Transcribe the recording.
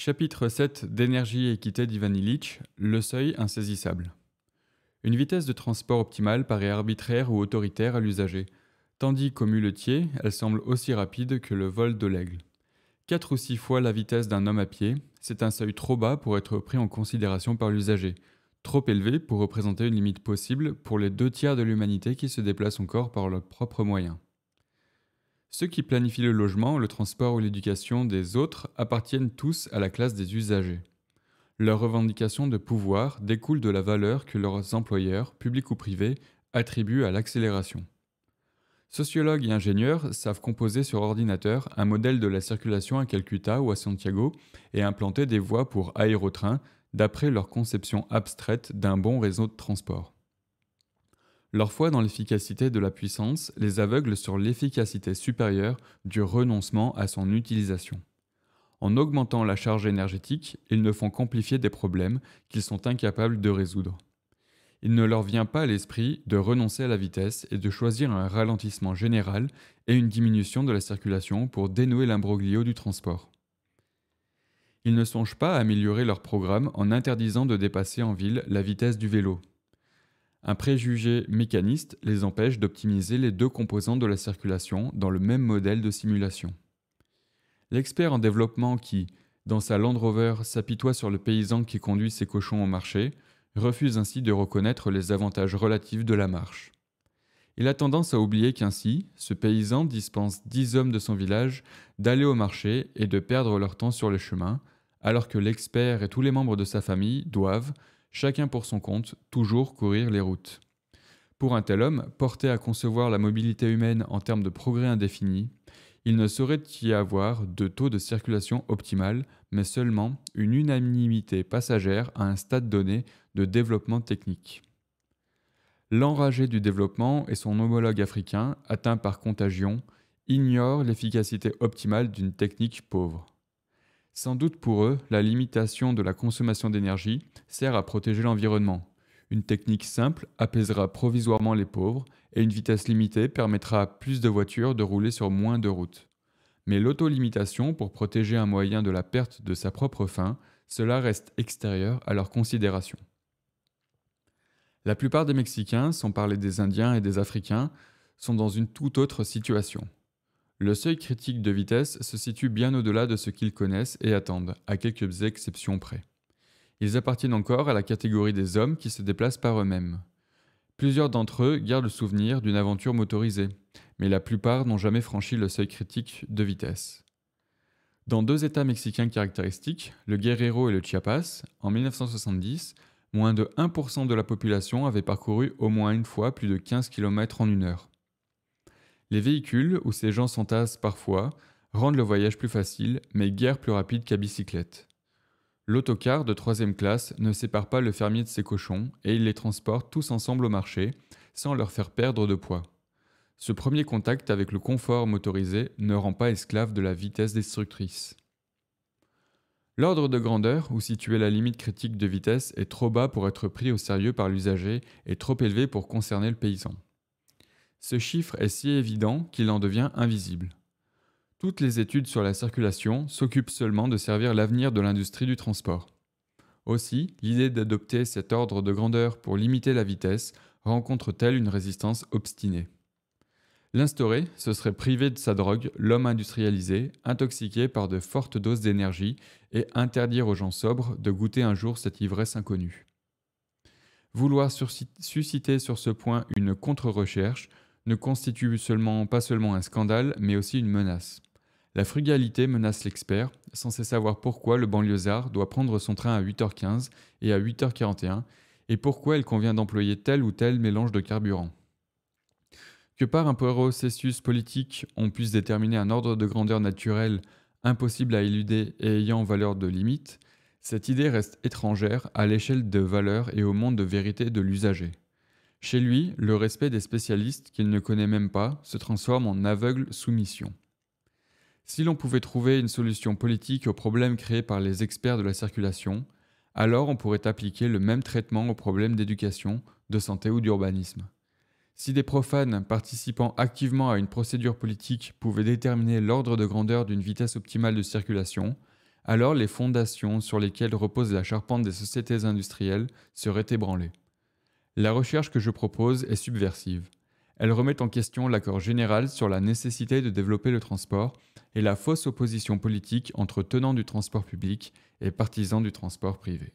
Chapitre 7 d'énergie et équité d'Ivan le seuil insaisissable. Une vitesse de transport optimale paraît arbitraire ou autoritaire à l'usager, tandis qu'au muletier, elle semble aussi rapide que le vol de l'aigle. Quatre ou six fois la vitesse d'un homme à pied, c'est un seuil trop bas pour être pris en considération par l'usager, trop élevé pour représenter une limite possible pour les deux tiers de l'humanité qui se déplacent encore par leurs propres moyens. Ceux qui planifient le logement, le transport ou l'éducation des autres appartiennent tous à la classe des usagers. Leur revendications de pouvoir découle de la valeur que leurs employeurs, publics ou privés, attribuent à l'accélération. Sociologues et ingénieurs savent composer sur ordinateur un modèle de la circulation à Calcutta ou à Santiago et implanter des voies pour aérotrains d'après leur conception abstraite d'un bon réseau de transport. Leur foi dans l'efficacité de la puissance les aveugle sur l'efficacité supérieure du renoncement à son utilisation. En augmentant la charge énergétique, ils ne font qu'amplifier des problèmes qu'ils sont incapables de résoudre. Il ne leur vient pas à l'esprit de renoncer à la vitesse et de choisir un ralentissement général et une diminution de la circulation pour dénouer l'imbroglio du transport. Ils ne songent pas à améliorer leur programme en interdisant de dépasser en ville la vitesse du vélo, un préjugé mécaniste les empêche d'optimiser les deux composants de la circulation dans le même modèle de simulation. L'expert en développement qui, dans sa Land Rover, s'apitoie sur le paysan qui conduit ses cochons au marché, refuse ainsi de reconnaître les avantages relatifs de la marche. Il a tendance à oublier qu'ainsi, ce paysan dispense dix hommes de son village d'aller au marché et de perdre leur temps sur le chemin, alors que l'expert et tous les membres de sa famille doivent, chacun pour son compte, toujours courir les routes. Pour un tel homme, porté à concevoir la mobilité humaine en termes de progrès indéfini, il ne saurait y avoir de taux de circulation optimal, mais seulement une unanimité passagère à un stade donné de développement technique. L'enragé du développement et son homologue africain, atteint par contagion, ignorent l'efficacité optimale d'une technique pauvre. Sans doute pour eux, la limitation de la consommation d'énergie sert à protéger l'environnement. Une technique simple apaisera provisoirement les pauvres et une vitesse limitée permettra à plus de voitures de rouler sur moins de routes. Mais l'autolimitation pour protéger un moyen de la perte de sa propre faim, cela reste extérieur à leur considération. La plupart des Mexicains, sans parler des Indiens et des Africains, sont dans une toute autre situation. Le seuil critique de vitesse se situe bien au-delà de ce qu'ils connaissent et attendent, à quelques exceptions près. Ils appartiennent encore à la catégorie des hommes qui se déplacent par eux-mêmes. Plusieurs d'entre eux gardent le souvenir d'une aventure motorisée, mais la plupart n'ont jamais franchi le seuil critique de vitesse. Dans deux États mexicains caractéristiques, le Guerrero et le Chiapas, en 1970, moins de 1% de la population avait parcouru au moins une fois plus de 15 km en une heure. Les véhicules, où ces gens s'entassent parfois, rendent le voyage plus facile, mais guère plus rapide qu'à bicyclette. L'autocar de troisième classe ne sépare pas le fermier de ses cochons et il les transporte tous ensemble au marché, sans leur faire perdre de poids. Ce premier contact avec le confort motorisé ne rend pas esclave de la vitesse destructrice. L'ordre de grandeur où situer la limite critique de vitesse est trop bas pour être pris au sérieux par l'usager et trop élevé pour concerner le paysan ce chiffre est si évident qu'il en devient invisible. Toutes les études sur la circulation s'occupent seulement de servir l'avenir de l'industrie du transport. Aussi, l'idée d'adopter cet ordre de grandeur pour limiter la vitesse rencontre-t-elle une résistance obstinée L'instaurer, ce serait priver de sa drogue l'homme industrialisé, intoxiqué par de fortes doses d'énergie, et interdire aux gens sobres de goûter un jour cette ivresse inconnue. Vouloir susciter sur ce point une contre-recherche ne constitue seulement, pas seulement un scandale, mais aussi une menace. La frugalité menace l'expert, censé savoir pourquoi le banlieusard doit prendre son train à 8h15 et à 8h41, et pourquoi il convient d'employer tel ou tel mélange de carburant. Que par un processus politique, on puisse déterminer un ordre de grandeur naturel impossible à éluder et ayant valeur de limite, cette idée reste étrangère à l'échelle de valeur et au monde de vérité de l'usager. Chez lui, le respect des spécialistes qu'il ne connaît même pas se transforme en aveugle soumission. Si l'on pouvait trouver une solution politique aux problèmes créés par les experts de la circulation, alors on pourrait appliquer le même traitement aux problèmes d'éducation, de santé ou d'urbanisme. Si des profanes participant activement à une procédure politique pouvaient déterminer l'ordre de grandeur d'une vitesse optimale de circulation, alors les fondations sur lesquelles repose la charpente des sociétés industrielles seraient ébranlées. La recherche que je propose est subversive. Elle remet en question l'accord général sur la nécessité de développer le transport et la fausse opposition politique entre tenants du transport public et partisans du transport privé.